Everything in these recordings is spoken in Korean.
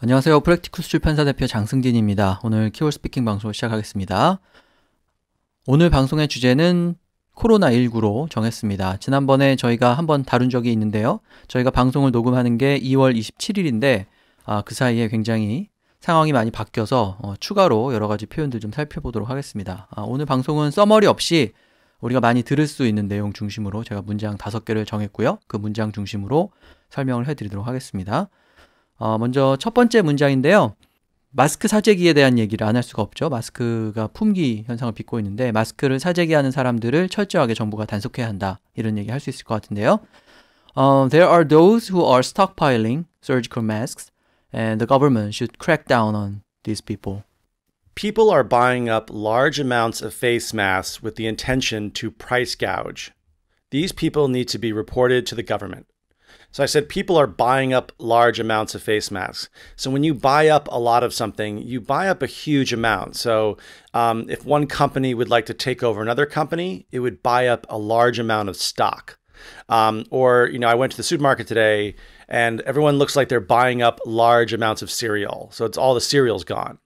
안녕하세요. 프랙티쿠스 출판사 대표 장승진입니다. 오늘 키워 스피킹 방송 시작하겠습니다. 오늘 방송의 주제는 코로나19로 정했습니다. 지난번에 저희가 한번 다룬 적이 있는데요. 저희가 방송을 녹음하는 게 2월 27일인데 아, 그 사이에 굉장히 상황이 많이 바뀌어서 어, 추가로 여러 가지 표현들 좀 살펴보도록 하겠습니다. 아, 오늘 방송은 써머리 없이 우리가 많이 들을 수 있는 내용 중심으로 제가 문장 5개를 정했고요. 그 문장 중심으로 설명을 해드리도록 하겠습니다. 어, 먼저 첫 번째 문장인데요. 마스크 사재기에 대한 얘기를 안 할 수가 없죠. 마스크가 품귀 현상을 빚고 있는데 마스크를 사재기하는 사람들을 철저하게 정부가 단속해야 한다. 이런 얘기 할 수 있을 것 같은데요. Um, there are those who are stockpiling surgical masks, and the government should crack down on these people. People are buying up large amounts of face masks with the intention to price gouge. These people need to be reported to the government. So I said people are buying up large amounts of face masks. So when you buy up a lot of something, you buy up a huge amount. So um, if one company would like to take over another company, it would buy up a large amount of stock. Um, or, you know, I went to the supermarket today and everyone looks like they're buying up large amounts of cereal. So it's all the cereals gone.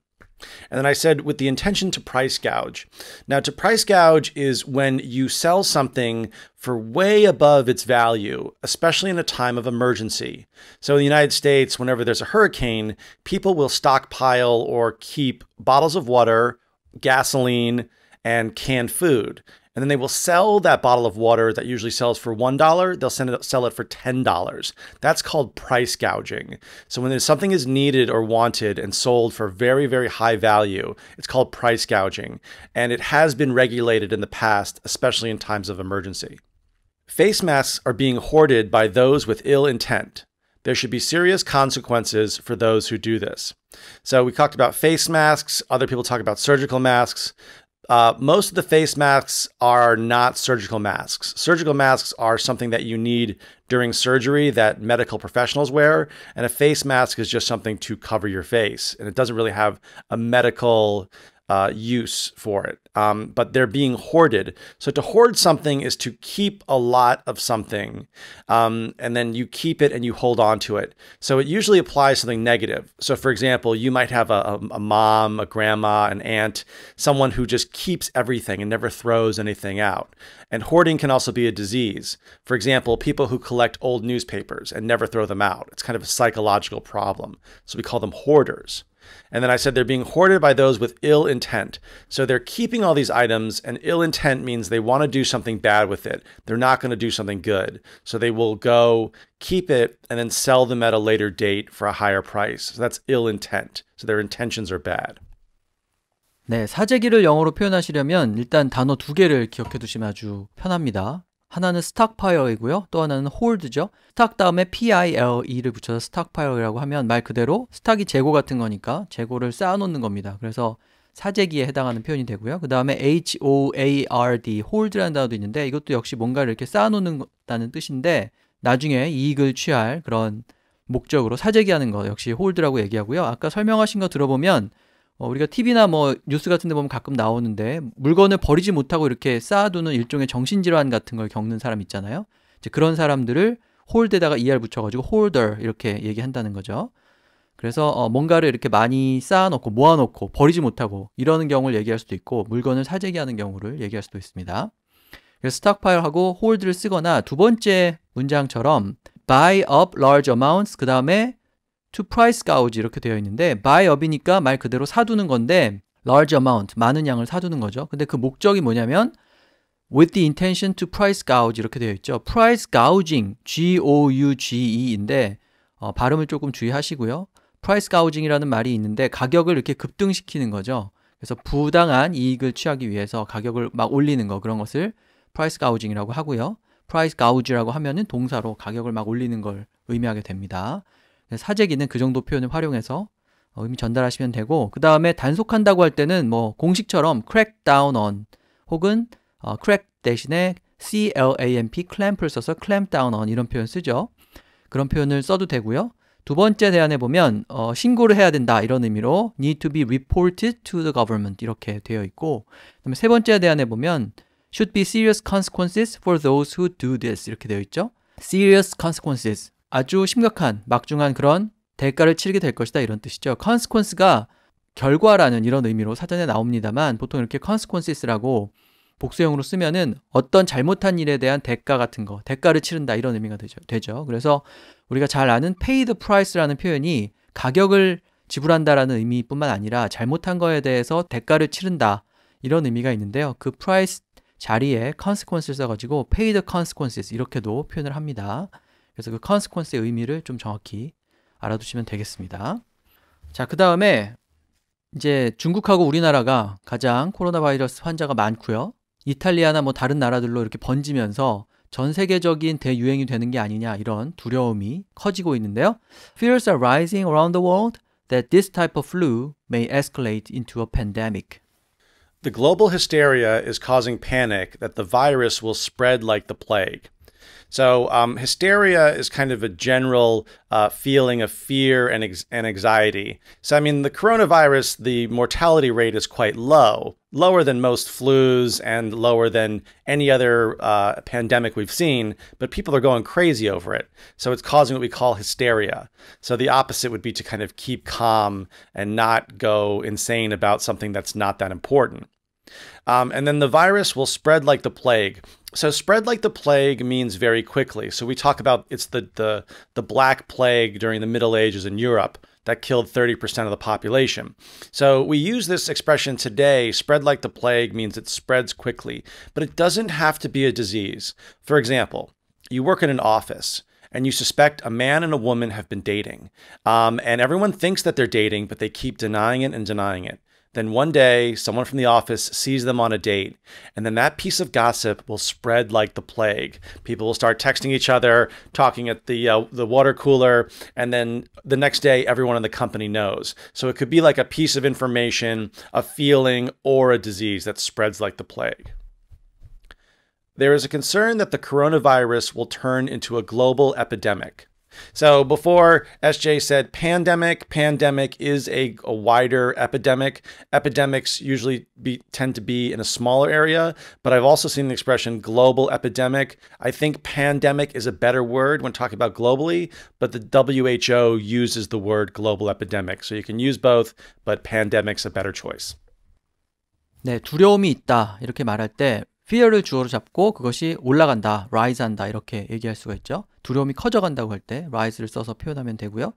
And then I said, with the intention to price gouge. Now, to price gouge is when you sell something for way above its value, especially in a time of emergency. So in the United States, whenever there's a hurricane, people will stockpile or keep bottles of water, gasoline, and canned food and then they will sell that bottle of water that usually sells for $1, they'll send it, sell it for $10. That's called price gouging. So when something is needed or wanted and sold for very, very high value, it's called price gouging. And it has been regulated in the past, especially in times of emergency. Face masks are being hoarded by those with ill intent. There should be serious consequences for those who do this. So we talked about face masks, other people talk about surgical masks, uh, most of the face masks are not surgical masks. Surgical masks are something that you need during surgery that medical professionals wear, and a face mask is just something to cover your face, and it doesn't really have a medical uh, use for it, um, but they're being hoarded. So to hoard something is to keep a lot of something, um, and then you keep it and you hold on to it. So it usually applies something negative. So for example, you might have a, a mom, a grandma, an aunt, someone who just keeps everything and never throws anything out. And hoarding can also be a disease. For example, people who collect old newspapers and never throw them out. It's kind of a psychological problem. So we call them hoarders. And then I said they're being hoarded by those with ill intent. So they're keeping all these items, and ill intent means they want to do something bad with it. They're not going to do something good. So they will go keep it and then sell them at a later date for a higher price. So that's ill intent. So their intentions are bad. 네, 사재기를 영어로 표현하시려면 일단 단어 두 개를 기억해 두시면 아주 편합니다. 하나는 스탁파이어이고요또 하나는 홀드죠. 스탁 다음에 PILE를 붙여서 스탁파이어라고 하면 말 그대로 스탁이 재고 같은 거니까 재고를 쌓아놓는 겁니다. 그래서 사재기에 해당하는 표현이 되고요. 그 다음에 HOARD, 홀드라는 단어도 있는데 이것도 역시 뭔가를 이렇게 쌓아놓는다는 뜻인데 나중에 이익을 취할 그런 목적으로 사재기하는 거 역시 홀드라고 얘기하고요. 아까 설명하신 거 들어보면 어, 우리가 TV나 뭐 뉴스 같은 데 보면 가끔 나오는데 물건을 버리지 못하고 이렇게 쌓아두는 일종의 정신질환 같은 걸 겪는 사람 있잖아요. 이제 그런 사람들을 홀드에다가 ER 붙여가지고 홀더 이렇게 얘기한다는 거죠. 그래서 어, 뭔가를 이렇게 많이 쌓아놓고 모아놓고 버리지 못하고 이러는 경우를 얘기할 수도 있고 물건을 사재기하는 경우를 얘기할 수도 있습니다. 그래서 스톡파일하고 홀드를 쓰거나 두 번째 문장처럼 buy up large amounts 그 다음에 to price gouge 이렇게 되어 있는데 buy up이니까 말 그대로 사두는 건데 large amount 많은 양을 사두는 거죠. 근데 그 목적이 뭐냐면 with the intention to price gouge 이렇게 되어 있죠. price gouging G O U G E인데 어, 발음을 조금 주의하시고요. price gouging이라는 말이 있는데 가격을 이렇게 급등시키는 거죠. 그래서 부당한 이익을 취하기 위해서 가격을 막 올리는 거 그런 것을 price gouging이라고 하고요. price gouge라고 하면은 동사로 가격을 막 올리는 걸 의미하게 됩니다. 사재기는 그 정도 표현을 활용해서 의미 전달하시면 되고 그 다음에 단속한다고 할 때는 뭐 공식처럼 crack down on 혹은 어, crack 대신에 clamp, clamp을 써서 clamp down on 이런 표현 쓰죠. 그런 표현을 써도 되고요. 두 번째 대안에 보면 어, 신고를 해야 된다 이런 의미로 need to be reported to the government 이렇게 되어 있고 그다음에 세 번째 대안에 보면 should be serious consequences for those who do this 이렇게 되어 있죠. serious consequences 아주 심각한 막중한 그런 대가를 치르게 될 것이다 이런 뜻이죠. consequence가 결과라는 이런 의미로 사전에 나옵니다만 보통 이렇게 consequences라고 복수형으로 쓰면은 어떤 잘못한 일에 대한 대가 같은 거, 대가를 치른다 이런 의미가 되죠. 되죠. 그래서 우리가 잘 아는 paid price라는 표현이 가격을 지불한다라는 의미뿐만 아니라 잘못한 거에 대해서 대가를 치른다 이런 의미가 있는데요. 그 price 자리에 consequences 써가지고 paid consequences 이렇게도 표현을 합니다. 그래서 그 consequence의 의미를 좀 정확히 알아두시면 되겠습니다. 자, 그 다음에 이제 중국하고 우리나라가 가장 코로나 바이러스 환자가 많고요. 이탈리아나 뭐 다른 나라들로 이렇게 번지면서 전 세계적인 대유행이 되는 게 아니냐 이런 두려움이 커지고 있는데요. Fears are rising around the world that this type of flu may escalate into a pandemic. The global hysteria is causing panic that the virus will spread like the plague. So um, hysteria is kind of a general uh, feeling of fear and, and anxiety. So I mean, the coronavirus, the mortality rate is quite low, lower than most flus and lower than any other uh, pandemic we've seen, but people are going crazy over it. So it's causing what we call hysteria. So the opposite would be to kind of keep calm and not go insane about something that's not that important. Um, and then the virus will spread like the plague. So spread like the plague means very quickly. So we talk about it's the the the black plague during the Middle Ages in Europe that killed 30% of the population. So we use this expression today, spread like the plague means it spreads quickly, but it doesn't have to be a disease. For example, you work in an office and you suspect a man and a woman have been dating. Um, and everyone thinks that they're dating, but they keep denying it and denying it. Then one day, someone from the office sees them on a date, and then that piece of gossip will spread like the plague. People will start texting each other, talking at the uh, the water cooler, and then the next day, everyone in the company knows. So it could be like a piece of information, a feeling, or a disease that spreads like the plague. There is a concern that the coronavirus will turn into a global epidemic. So before SJ said pandemic, pandemic is a, a wider epidemic. Epidemics usually be, tend to be in a smaller area, but I've also seen the expression global epidemic. I think pandemic is a better word when talking about globally, but the WHO uses the word global epidemic. So you can use both, but pandemic's a better choice. 네, 두려움이 있다. 이렇게 말할 때 fear를 주어로 잡고 그것이 올라간다, rise한다 이렇게 얘기할 수가 있죠. 두려움이 커져간다고 할 때 rise를 써서 표현하면 되고요.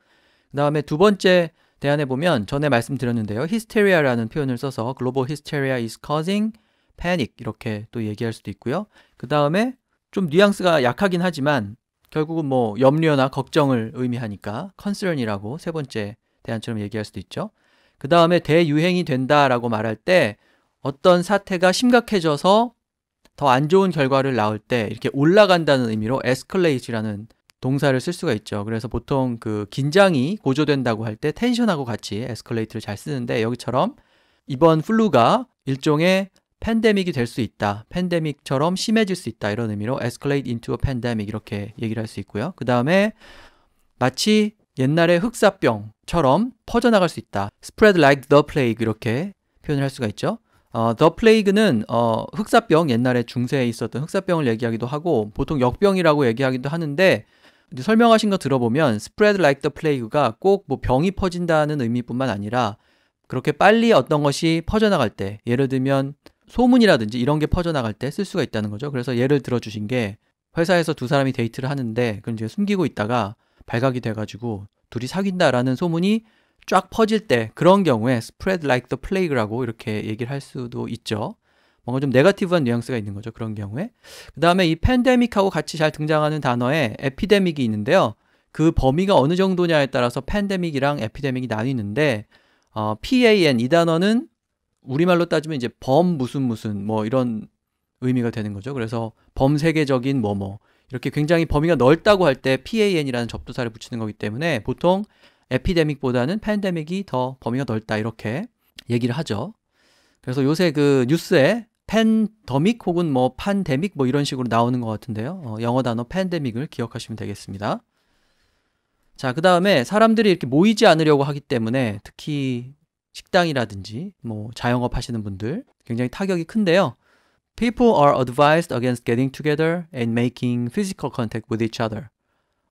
그 다음에 두 번째 대안에 보면 전에 말씀드렸는데요. hysteria라는 표현을 써서 global hysteria is causing panic 이렇게 또 얘기할 수도 있고요. 그 다음에 좀 뉘앙스가 약하긴 하지만 결국은 뭐 염려나 걱정을 의미하니까 concern이라고 세 번째 대안처럼 얘기할 수도 있죠. 그 다음에 대유행이 된다라고 말할 때 어떤 사태가 심각해져서 더안 좋은 결과를 낳을 때 이렇게 올라간다는 의미로 escalate라는 동사를 쓸 수가 있죠. 그래서 보통 그 긴장이 고조된다고 할 때 텐션하고 같이 에스컬레이트를 잘 쓰는데 여기처럼 이번 플루가 일종의 팬데믹이 될 수 있다. 팬데믹처럼 심해질 수 있다. 이런 의미로 escalate into a pandemic 이렇게 얘기를 할 수 있고요. 그 다음에 마치 옛날의 흑사병처럼 퍼져나갈 수 있다. spread like the plague 이렇게 표현을 할 수가 있죠. 어, 더 플레이그는 어, 흑사병 옛날에 중세에 있었던 흑사병을 얘기하기도 하고 보통 역병이라고 얘기하기도 하는데 설명하신 거 들어보면 spread like the plague가 꼭 뭐 병이 퍼진다는 의미뿐만 아니라 그렇게 빨리 어떤 것이 퍼져나갈 때 예를 들면 소문이라든지 이런 게 퍼져나갈 때 쓸 수가 있다는 거죠. 그래서 예를 들어주신 게 회사에서 두 사람이 데이트를 하는데 그걸 이제 숨기고 있다가 발각이 돼가지고 둘이 사귄다라는 소문이 쫙 퍼질 때 그런 경우에 spread like the plague라고 이렇게 얘기를 할 수도 있죠. 뭔가 좀 네거티브한 뉘앙스가 있는 거죠. 그런 경우에. 그 다음에 이 팬데믹하고 같이 잘 등장하는 단어에 에피데믹이 있는데요. 그 범위가 어느 정도냐에 따라서 팬데믹이랑 에피데믹이 나뉘는데 어, PAN 이 단어는 우리말로 따지면 이제 범 무슨 무슨 뭐 이런 의미가 되는 거죠. 그래서 범세계적인 뭐뭐 이렇게 굉장히 범위가 넓다고 할 때 PAN이라는 접두사를 붙이는 거기 때문에 보통 에피데믹보다는 팬데믹이 더 범위가 넓다 이렇게 얘기를 하죠. 그래서 요새 그 뉴스에 팬더믹 혹은 뭐 판데믹 뭐 이런 식으로 나오는 것 같은데요. 어, 영어 단어 팬데믹을 기억하시면 되겠습니다. 자, 그 다음에 사람들이 이렇게 모이지 않으려고 하기 때문에 특히 식당이라든지 뭐 자영업 하시는 분들 굉장히 타격이 큰데요. People are advised against getting together and making physical contact with each other.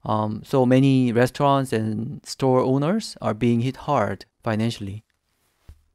Um, so many restaurants and store owners are being hit hard financially.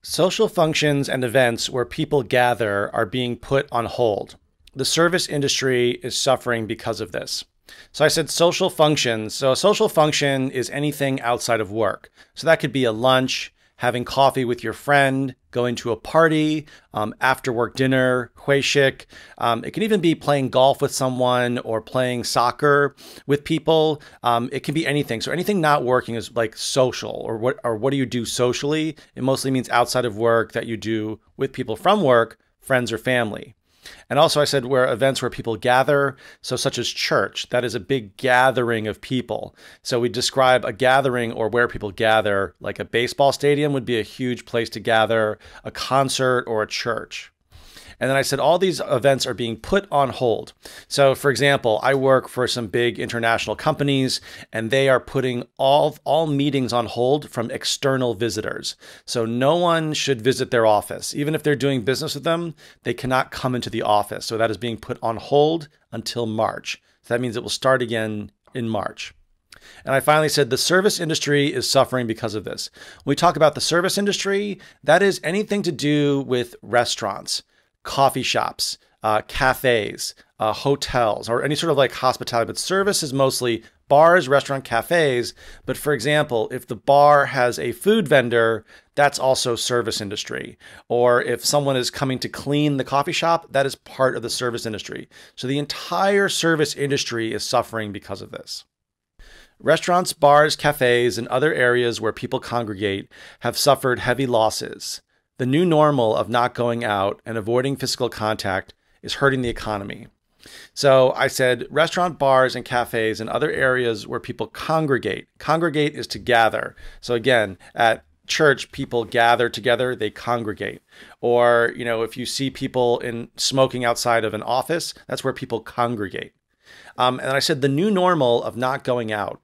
Social functions and events where people gather are being put on hold. The service industry is suffering because of this. So I said social functions. So a social function is anything outside of work. So that could be a lunch, having coffee with your friend, going to a party, um, after work dinner, huishik. Um, it can even be playing golf with someone or playing soccer with people. Um, it can be anything. So anything not working is like social or what or what do you do socially? It mostly means outside of work that you do with people from work, friends or family. And also, I said where events where people gather, so such as church, that is a big gathering of people. So we describe a gathering or where people gather, like a baseball stadium would be a huge place to gather, a concert or a church. And then I said all these events are being put on hold. So, for example, I work for some big international companies, and they are putting all all meetings on hold from external visitors. So no one should visit their office, even if they're doing business with them. They cannot come into the office. So that is being put on hold until March. So that means it will start again in March. And I finally said the service industry is suffering because of this. When we talk about the service industry, that is anything to do with restaurants coffee shops, uh, cafes, uh, hotels, or any sort of like hospitality, but service is mostly bars, restaurant, cafes. But for example, if the bar has a food vendor, that's also service industry. Or if someone is coming to clean the coffee shop, that is part of the service industry. So the entire service industry is suffering because of this. Restaurants, bars, cafes, and other areas where people congregate have suffered heavy losses. The new normal of not going out and avoiding physical contact is hurting the economy. So I said restaurant bars and cafes and other areas where people congregate. Congregate is to gather. So again, at church people gather together, they congregate. Or, you know, if you see people in smoking outside of an office, that's where people congregate. Um, and I said the new normal of not going out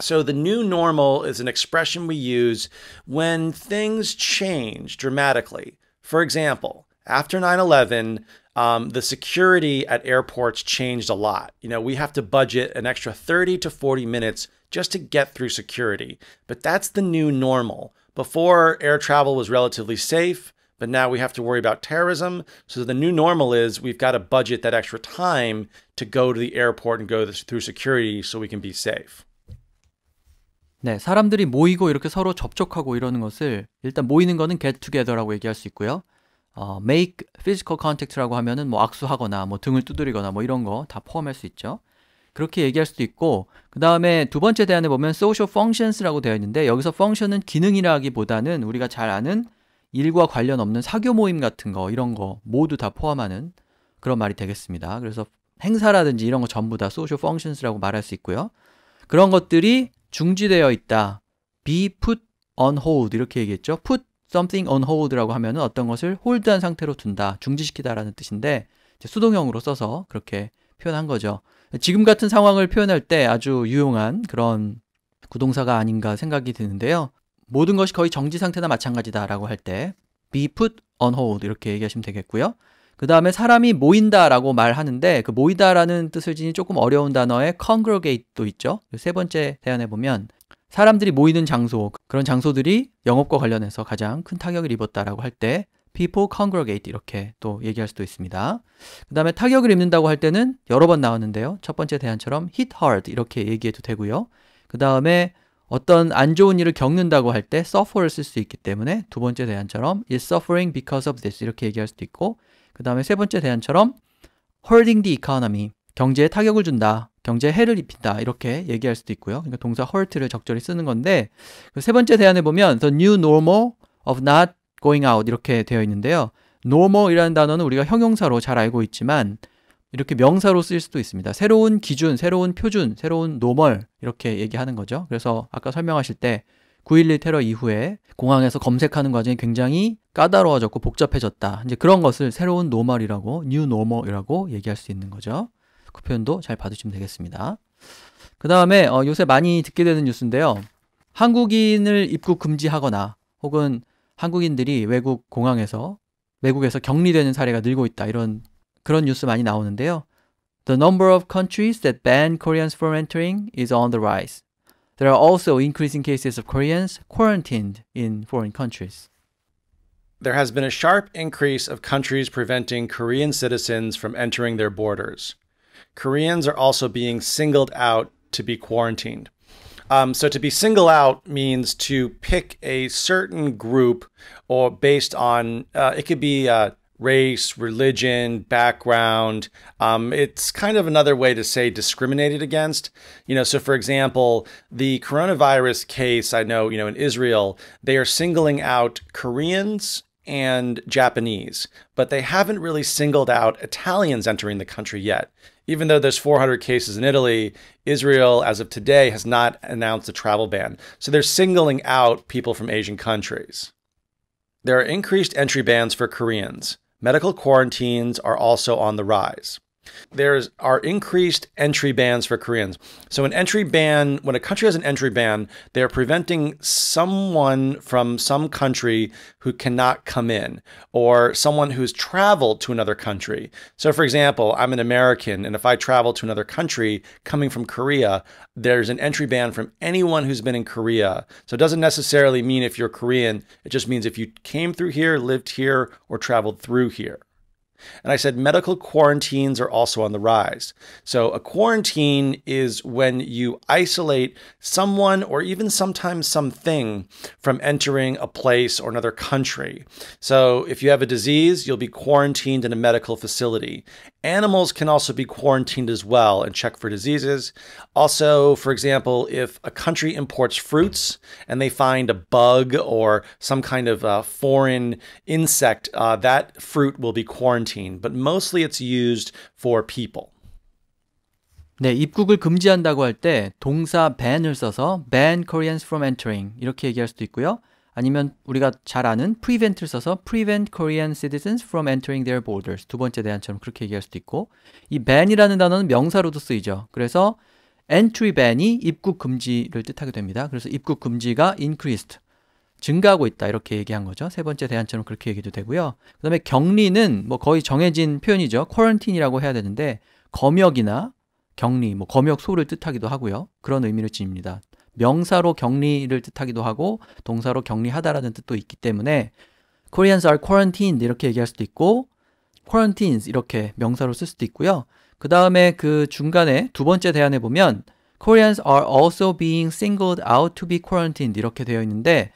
so, the new normal is an expression we use when things change dramatically. For example, after 9 11, um, the security at airports changed a lot. You know, we have to budget an extra 30 to 40 minutes just to get through security. But that's the new normal. Before, air travel was relatively safe, but now we have to worry about terrorism. So the new normal is we've got to budget that extra time to go to the airport and go through security so we can be safe. 네, 사람들이 모이고 이렇게 서로 접촉하고 이러는 것을 일단 모이는 거는 get together라고 얘기할 수 있고요. 어, make physical contact라고 하면은 뭐 악수하거나 뭐 등을 두드리거나 뭐 이런 거 다 포함할 수 있죠. 그렇게 얘기할 수도 있고 그 다음에 두 번째 대안에 보면 social functions라고 되어 있는데 여기서 function은 기능이라기보다는 우리가 잘 아는 일과 관련 없는 사교 모임 같은 거 이런 거 모두 다 포함하는 그런 말이 되겠습니다. 그래서 행사라든지 이런 거 전부 다 social functions라고 말할 수 있고요. 그런 것들이 중지되어 있다. be put on hold 이렇게 얘기했죠. put something on hold라고 하면 어떤 것을 홀드한 상태로 둔다, 중지시키다라는 뜻인데 수동형으로 써서 그렇게 표현한 거죠. 지금 같은 상황을 표현할 때 아주 유용한 그런 구동사가 아닌가 생각이 드는데요. 모든 것이 거의 정지 상태나 마찬가지다라고 할때 be put on hold 이렇게 얘기하시면 되겠고요. 그 다음에 사람이 모인다라고 말하는데 그 모이다라는 뜻을 지닌 조금 어려운 단어에 congregate도 있죠. 세 번째 대안에 보면 사람들이 모이는 장소 그런 장소들이 영업과 관련해서 가장 큰 타격을 입었다라고 할 때 people congregate 이렇게 또 얘기할 수도 있습니다. 그 다음에 타격을 입는다고 할 때는 여러 번 나왔는데요. 첫 번째 대안처럼 hit hard 이렇게 얘기해도 되고요. 그 다음에 어떤 안 좋은 일을 겪는다고 할 때 suffer을 쓸수 있기 때문에 두 번째 대안처럼 is suffering because of this 이렇게 얘기할 수도 있고 그 다음에 세 번째 대안처럼 hurting the economy 경제에 타격을 준다. 경제에 해를 입힌다. 이렇게 얘기할 수도 있고요. 그러니까 동사 hurt를 적절히 쓰는 건데 그 세 번째 대안에 보면 the new normal of not going out 이렇게 되어 있는데요. normal이라는 단어는 우리가 형용사로 잘 알고 있지만 이렇게 명사로 쓰일 수도 있습니다. 새로운 기준, 새로운 표준, 새로운 노멀 이렇게 얘기하는 거죠. 그래서 아까 설명하실 때9.11 테러 이후에 공항에서 검색하는 과정이 굉장히 까다로워졌고 복잡해졌다. 이제 그런 것을 새로운 노멀이라고, 뉴 노멀이라고 얘기할 수 있는 거죠. 그 표현도 잘 봐두시면 되겠습니다. 그 다음에 어, 요새 많이 듣게 되는 뉴스인데요. 한국인을 입국 금지하거나 혹은 한국인들이 외국 공항에서 외국에서 격리되는 사례가 늘고 있다. 이런 그런 뉴스 많이 나오는데요. The number of countries that ban Koreans from entering is on the rise. There are also increasing cases of Koreans quarantined in foreign countries. There has been a sharp increase of countries preventing Korean citizens from entering their borders. Koreans are also being singled out to be quarantined. Um, so to be single out means to pick a certain group or based on, uh, it could be uh, race, religion, background. Um, it's kind of another way to say discriminated against. You know, so for example, the coronavirus case, I know, you know, in Israel, they are singling out Koreans and Japanese, but they haven't really singled out Italians entering the country yet. Even though there's 400 cases in Italy, Israel, as of today, has not announced a travel ban. So they're singling out people from Asian countries. There are increased entry bans for Koreans. Medical quarantines are also on the rise. There's are increased entry bans for Koreans. So an entry ban, when a country has an entry ban, they're preventing someone from some country who cannot come in, or someone who's traveled to another country. So for example, I'm an American, and if I travel to another country coming from Korea, there's an entry ban from anyone who's been in Korea. So it doesn't necessarily mean if you're Korean, it just means if you came through here, lived here, or traveled through here. And I said medical quarantines are also on the rise. So a quarantine is when you isolate someone or even sometimes something from entering a place or another country. So if you have a disease, you'll be quarantined in a medical facility. Animals can also be quarantined as well and checked for diseases. Also, for example, if a country imports fruits and they find a bug or some kind of uh, foreign insect, uh, that fruit will be quarantined, but mostly it's used for people. 네, 입국을 금지한다고 할 때 동사 ban을 써서 ban Koreans from entering 이렇게 얘기할 수도 있고요. 아니면 우리가 잘 아는 prevent를 써서 prevent Korean citizens from entering their borders 두 번째 대안처럼 그렇게 얘기할 수도 있고 이 ban이라는 단어는 명사로도 쓰이죠. 그래서 entry ban이 입국 금지를 뜻하게 됩니다. 그래서 입국 금지가 increased 증가하고 있다 이렇게 얘기한 거죠. 세 번째 대안처럼 그렇게 얘기도 되고요. 그다음에 격리는 뭐 거의 정해진 표현이죠. quarantine이라고 해야 되는데 검역이나 격리, 뭐 검역 소를 뜻하기도 하고요. 그런 의미를 지닙니다. 명사로 격리를 뜻하기도 하고 동사로 격리하다라는 뜻도 있기 때문에 Koreans are quarantined 이렇게 얘기할 수도 있고 quarantines 이렇게 명사로 쓸 수도 있고요. 그 다음에 그 중간에 두 번째 대안에 보면 Koreans are also being singled out to be quarantined 이렇게 되어 있는데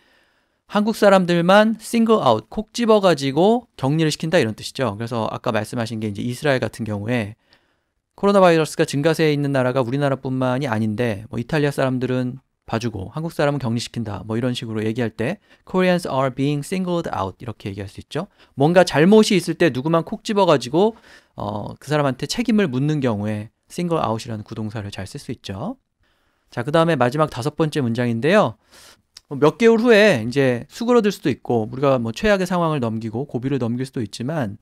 한국 사람들만 single out 콕 집어 가지고 격리를 시킨다 이런 뜻이죠. 그래서 아까 말씀하신 게 이제 이스라엘 같은 경우에 코로나 바이러스가 증가세에 있는 나라가 우리나라뿐만이 아닌데 뭐 이탈리아 사람들은 봐주고 한국 사람은 격리시킨다 뭐 이런 식으로 얘기할 때 Koreans are being singled out 이렇게 얘기할 수 있죠. 뭔가 잘못이 있을 때 누구만 콕 집어가지고 어, 그 사람한테 책임을 묻는 경우에 single out이라는 구동사를 잘 쓸 수 있죠. 자, 그 다음에 마지막 다섯 번째 문장인데요. 뭐 몇 개월 후에 이제 수그러들 수도 있고 우리가 뭐 최악의 상황을 넘기고 고비를 넘길 수도 있지만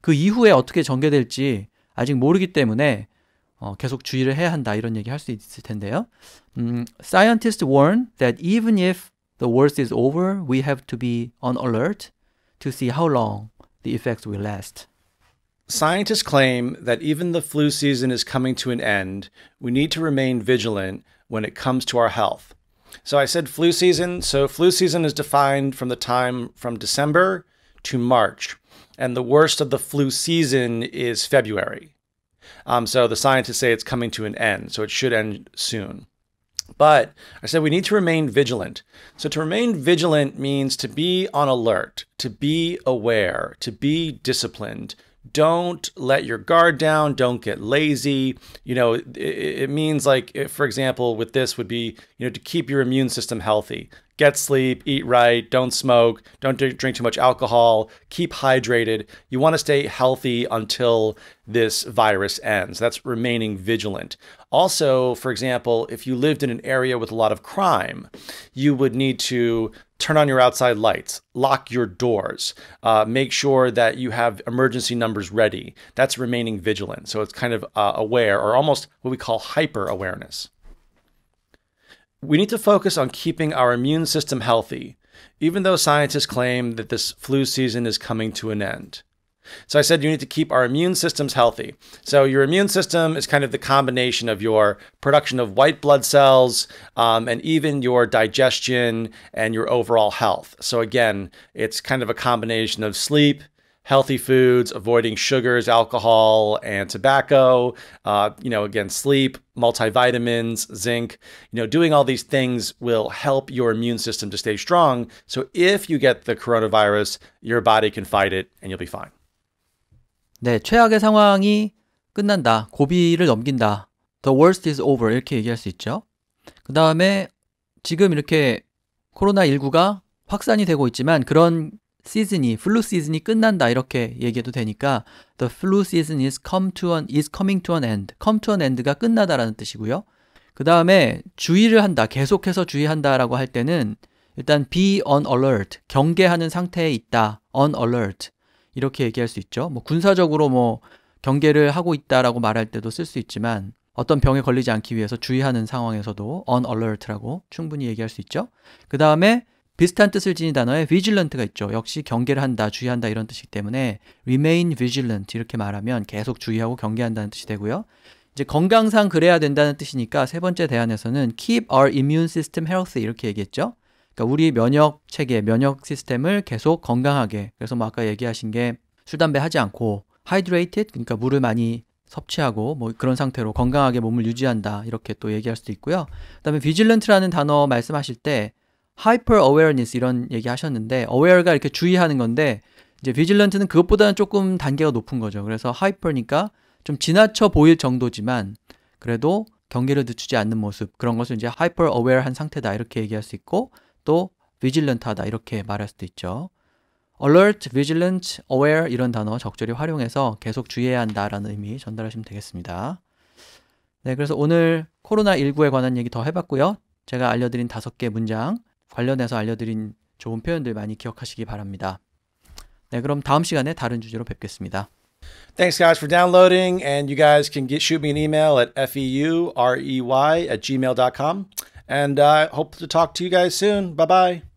그 이후에 어떻게 전개될지 아직 모르기 때문에 어, 계속 주의를 해야 한다 이런 얘기 할 수 있을 텐데요. 음, scientists warn that even if the worst is over, we have to be on alert to see how long the effects will last. Scientists claim that even the flu season is coming to an end, we need to remain vigilant when it comes to our health. So I said flu season. So flu season is defined from the time from December to March. And the worst of the flu season is February. Um, so the scientists say it's coming to an end, so it should end soon. But I said we need to remain vigilant. So to remain vigilant means to be on alert, to be aware, to be disciplined. Don't let your guard down. Don't get lazy. You know, it, it means like, for example, with this would be, you know, to keep your immune system healthy, get sleep, eat right, don't smoke, don't drink too much alcohol, keep hydrated. You want to stay healthy until this virus ends. That's remaining vigilant. Also, for example, if you lived in an area with a lot of crime, you would need to turn on your outside lights, lock your doors, uh, make sure that you have emergency numbers ready. That's remaining vigilant. So it's kind of uh, aware or almost what we call hyper awareness. We need to focus on keeping our immune system healthy, even though scientists claim that this flu season is coming to an end. So I said you need to keep our immune systems healthy. So your immune system is kind of the combination of your production of white blood cells um, and even your digestion and your overall health. So again, it's kind of a combination of sleep, healthy foods, avoiding sugars, alcohol, and tobacco. Uh, you know, again, sleep, multivitamins, zinc. You know, doing all these things will help your immune system to stay strong. So if you get the coronavirus, your body can fight it, and you'll be fine. 네, 최악의 상황이 끝난다. 고비를 넘긴다. The worst is over. 이렇게 얘기할 수 있죠. 그 다음에 지금 이렇게 코로나19가 확산이 되고 있지만 그런 시즌이 플루 시즌이 끝난다 이렇게 얘기해도 되니까 the flu season is come to an is coming to an end. come to an end가 끝나다라는 뜻이고요. 그다음에 주의를 한다. 계속해서 주의한다라고 할 때는 일단 be on alert. 경계하는 상태에 있다. on alert. 이렇게 얘기할 수 있죠. 뭐 군사적으로 뭐 경계를 하고 있다라고 말할 때도 쓸 수 있지만 어떤 병에 걸리지 않기 위해서 주의하는 상황에서도 on alert라고 충분히 얘기할 수 있죠. 그 다음에 비슷한 뜻을 지닌 단어에 vigilant가 있죠. 역시 경계를 한다, 주의한다 이런 뜻이기 때문에 remain vigilant 이렇게 말하면 계속 주의하고 경계한다는 뜻이 되고요. 이제 건강상 그래야 된다는 뜻이니까 세 번째 대안에서는 keep our immune system healthy 이렇게 얘기했죠. 그러니까 우리 면역 체계, 면역 시스템을 계속 건강하게 그래서 뭐 아까 얘기하신 게 술, 담배 하지 않고 hydrated 그러니까 물을 많이 섭취하고 뭐 그런 상태로 건강하게 몸을 유지한다 이렇게 또 얘기할 수도 있고요. 그다음에 vigilant라는 단어 말씀하실 때 하이퍼 어웨어니스 이런 얘기 하셨는데 어웨어가 이렇게 주의하는 건데 이제 비질런트는 그것보다는 조금 단계가 높은 거죠. 그래서 하이퍼니까 좀 지나쳐 보일 정도지만 그래도 경계를 늦추지 않는 모습 그런 것을 이제 하이퍼 어웨어한 상태다 이렇게 얘기할 수 있고 또 비질런트하다 이렇게 말할 수도 있죠. alert, vigilant, aware 이런 단어 적절히 활용해서 계속 주의해야 한다라는 의미 전달하시면 되겠습니다. 네, 그래서 오늘 코로나19에 관한 얘기 더 해봤고요. 제가 알려드린 다섯 개 문장 관련해서 알려드린 좋은 표현들 많이 기억하시기 바랍니다. 네, 그럼 다음 시간에 다른 주제로 뵙겠습니다. Thanks, guys, for downloading. And you guys can get, shoot me an email at feurey at gmail.com. And I uh, hope to talk to you guys soon. Bye bye.